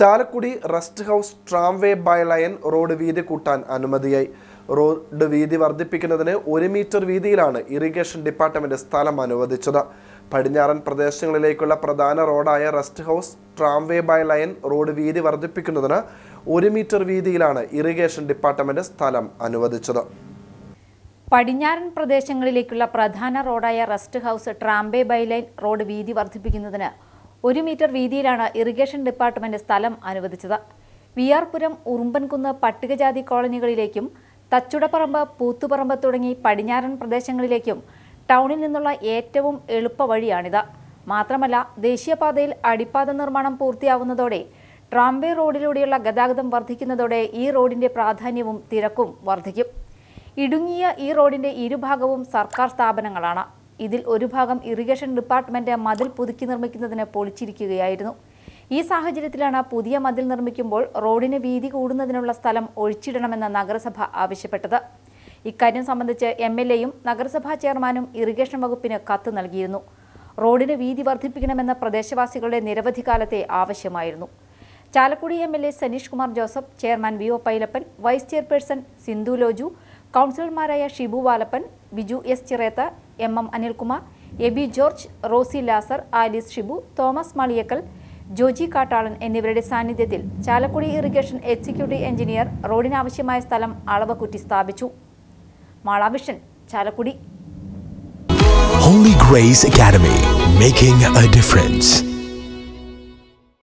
Chalakudy rest house tramway bylane road വീതി കൂട്ടാൻ അനുമതിയായി road വീതി വർദ്ധിപ്പിക്കുന്നതിന് ഒരു മീറ്റർ വീതിയിലാണ് ഇറിഗേഷൻ ഡിപ്പാർട്ട്മെന്റ് സ്ഥലം അനുവദിച്ചത് പടിഞ്ഞാറൻ പ്രദേശങ്ങളിലേക്കുള്ള പ്രധാന റോഡായ rest house tramway by road വീതി വർദ്ധിപ്പിക്കുന്നതിന് ഒരു മീറ്റർ വീതിയിലാണ് ഇറിഗേഷൻ ഡിപ്പാർട്ട്മെന്റ് സ്ഥലം അനുവദിച്ചത് പടിഞ്ഞാറൻ പ്രദേശങ്ങളിലേക്കുള്ള പ്രധാന റോഡായ rest house tramway bylane road വീതി വർദ്ധിപ്പിക്കുന്നതിന് ഒരു മീറ്റർ വീതിയിലാണ് ഇറിഗേഷൻ ഡിപ്പാർട്ട്മെന്റ് സ്ഥലം അനുവദിച്ചത് വിയാർപുരം ഉറുമ്പൻകുന്ന് പട്ടികജാതി കോളനികളിലേക്കും തച്ചുടപ്പറമ്പ് പൂത്തുപറമ്പ് തുടങ്ങി പടിഞ്ഞാറൻ പ്രദേശങ്ങളിലേക്കും ടൗണിൽ നിന്നുള്ള ഏറ്റവും എളുപ്പ വഴിയാണിത് മാത്രമല്ല ദേശീയപാതയിൽ അടിപ്പാത നിർമ്മാണം പൂർത്തിയാവുന്നതോടെ ട്രാംവേ റോഡിലൂടെയുള്ള ഗതാഗതം വർദ്ധിക്കുന്നതോടെ ഈ റോഡിന്റെ പ്രാധാന്യവും തിരക്കും വർദ്ധിക്കും ഇടുങ്ങിയ ഈ റോഡിന്റെ ഇരുഭാഗവും സർക്കാർ സ്ഥാപനങ്ങളാണ് ഇതിൽ ഒരു ഭാഗം ഇറിഗേഷൻ ഡിപ്പാർട്ട്മെന്റ് മതിൽ പുതുക്കി നിർമ്മിക്കുന്നതിന് പൊളിച്ചിരിക്കുകയായിരുന്നു ഈ സാഹചര്യത്തിലാണ് പുതിയ മതിൽ നിർമ്മിക്കുമ്പോൾ റോഡിന് വീതി കൂടുന്നതിനുള്ള സ്ഥലം ഒഴിച്ചിടണമെന്ന് നഗരസഭ ആവശ്യപ്പെട്ടത് ഇക്കാര്യം സംബന്ധിച്ച് എം എൽ എയും നഗരസഭാ ചെയർമാനും ഇറിഗേഷൻ വകുപ്പിന് കത്ത് നൽകിയിരുന്നു റോഡിന് വീതി വർദ്ധിപ്പിക്കണമെന്ന പ്രദേശവാസികളുടെ നിരവധി കാലത്തെ ആവശ്യമായിരുന്നു Chalakudy M L A Saneesh Kumar Joseph chairman V O Pailappan vice chairperson Sindhu Loju കൗൺസിലർമാരായ Shibu Valappan Biju S Chiretha M M Anilkumar Aby George Rosy Lazar Alice Shibu Thomas Maliyakkal Joji Kattalan എന്നിവരുടെ സാന്നിധ്യത്തിൽ ചാലക്കുടി ഇറിഗേഷൻ എക്സിക്യൂട്ടീവ് എഞ്ചിനീയർ റോഡിനാവശ്യമായ സ്ഥലം അളവ് കുറ്റി സ്ഥാപിച്ചു Mala Vision Chalakudy Holy Grace Academy, making a difference.